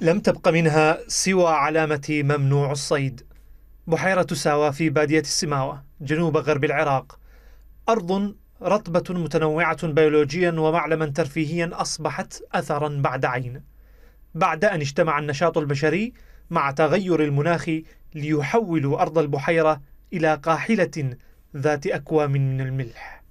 لم تبق منها سوى علامة ممنوع الصيد بحيرة ساوا في بادية السماوة جنوب غرب العراق أرض رطبة متنوعة بيولوجيا ومعلما ترفيهيا أصبحت أثرا بعد عين بعد أن اجتمع النشاط البشري مع تغير المناخ ليحولوا أرض البحيرة إلى قاحلة ذات أكوام من الملح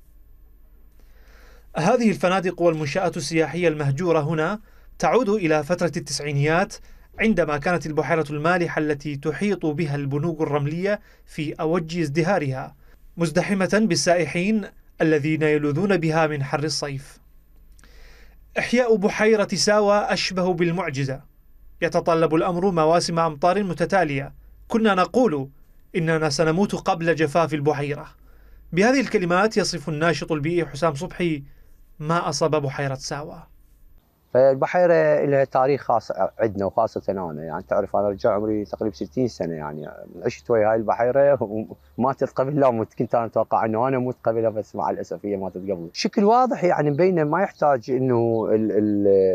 هذه الفنادق والمنشآت السياحية المهجورة هنا تعود إلى فترة التسعينيات عندما كانت البحيرة المالحة التي تحيط بها البنوك الرملية في أوج ازدهارها مزدحمة بالسائحين الذين يلوذون بها من حر الصيف إحياء بحيرة ساوى أشبه بالمعجزة يتطلب الأمر مواسم أمطار متتالية كنا نقول إننا سنموت قبل جفاف البحيرة بهذه الكلمات يصف الناشط البيئي حسام صبحي ما أصاب بحيرة ساوى فالبحيره لها تاريخ خاص عندنا وخاصه انا يعني تعرف انا رجع عمري تقريبا 60 سنه يعني عشت ويا هاي البحيره وماتت قبل لا موت كنت انا اتوقع انه انا اموت قبلها بس مع الاسف هي ماتت قبل شكل واضح يعني مبينه ما يحتاج انه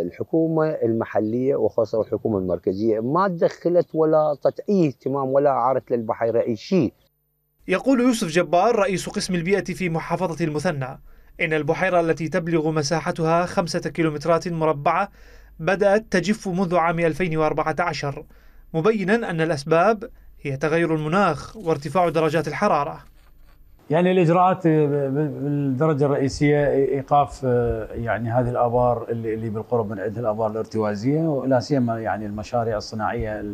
الحكومه المحليه وخاصه الحكومه المركزيه ما تدخلت ولا اعطت اي اهتمام ولا عارت للبحيره اي شيء يقول يوسف جبار رئيس قسم البيئه في محافظه المثنى إن البحيرة التي تبلغ مساحتها خمسة كيلومترات مربعة بدأت تجف منذ عام 2014 مبينا أن الأسباب هي تغير المناخ وارتفاع درجات الحرارة يعني الإجراءات بالدرجة الرئيسية إيقاف آه، يعني هذه الآبار اللي بالقرب من عندها الآبار الارتوازية ولا سيما يعني المشاريع الصناعية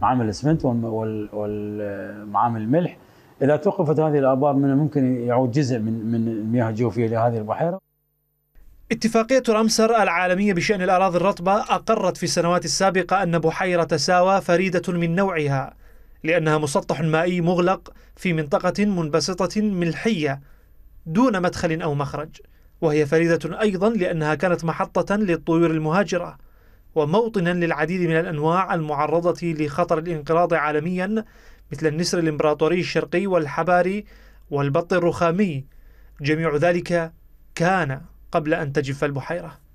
معامل الاسمنت والمعامل آه، الملح اذا توقفت هذه الابار من الممكن يعود جزء من من المياه الجوفيه لهذه البحيره. اتفاقية رامسر العالمية بشأن الأراضي الرطبة أقرت في السنوات السابقة أن بحيرة ساوا فريدة من نوعها لأنها مسطح مائي مغلق في منطقة منبسطة ملحية دون مدخل أو مخرج وهي فريدة أيضا لأنها كانت محطة للطيور المهاجرة وموطنا للعديد من الأنواع المعرضة لخطر الانقراض عالميا مثل النسر الإمبراطوري الشرقي والحباري والبط الرخامي جميع ذلك كان قبل أن تجف البحيرة